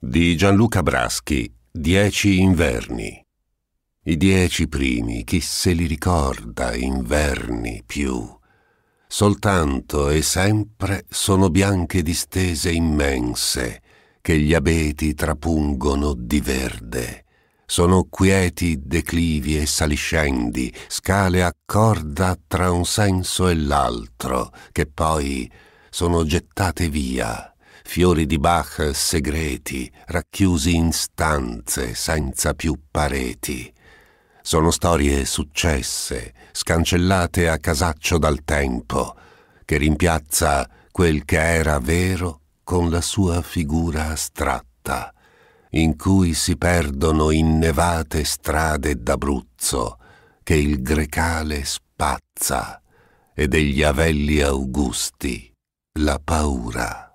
Di Gianluca Braschi, Dieci inverni. I dieci primi, chi se li ricorda, inverni più. Soltanto e sempre sono bianche distese immense che gli abeti trapungono di verde. Sono quieti declivi e saliscendi, scale a corda tra un senso e l'altro, che poi sono gettate via fiori di Bach segreti, racchiusi in stanze senza più pareti. Sono storie successe, scancellate a casaccio dal tempo, che rimpiazza quel che era vero con la sua figura astratta, in cui si perdono innevate strade d'Abruzzo, che il grecale spazza, e degli avelli augusti la paura.